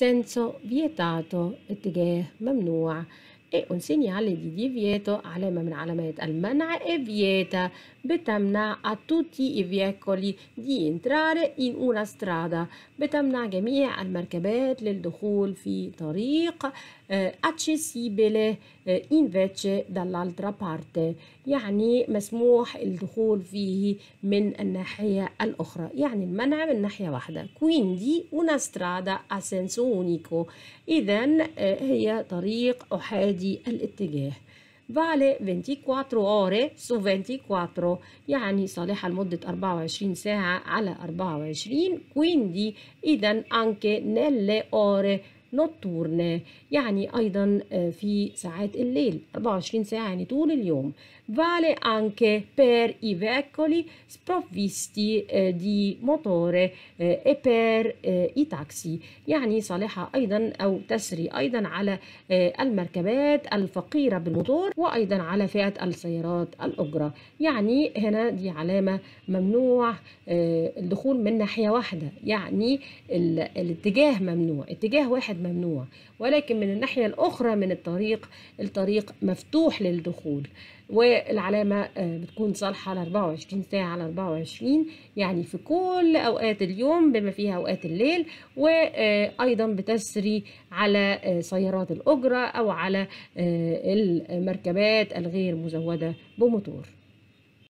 senso vietato et ge memnua e انسيني على دي دي فياتو علامة من علامات المنع e vieta بتمنع a tutti i veicoli di entrare in una strada بتمنع جميع المركبات للدخول في طريق accessibile eh, invece dall'altra parte يعني مسموح الدخول فيه من الناحية الأخرى يعني المنع من ناحية واحدة quindi una strada a senso unico إذا هي طريق أحادي دي الاتجاه vale 24 ore su 24 يعني صالحة لمدة 24 ساعة على 24 quindi إذا anche nelle ore نوتورن يعني أيضا آه، في ساعات الليل 24 ساعة يعني طول اليوم vale anche per i veicoli sprovvisti آه، di motore آه، e per i taxi يعني صالحة أيضا أو تسري أيضا على المركبات الفقيرة بالموتور وأيضا على فئة السيارات الأجرة يعني هنا دي علامة ممنوع الدخول من ناحية واحدة يعني الاتجاه ممنوع اتجاه واحد ممنوع ولكن من الناحية الأخرى من الطريق الطريق مفتوح للدخول والعلامة آه، بتكون صالحة على 24 ساعة على 24 يعني في كل أوقات اليوم بما فيها أوقات الليل وأيضا آه، بتسري على آه، سيارات الأجرة أو على المركبات الغير مزودة بموتور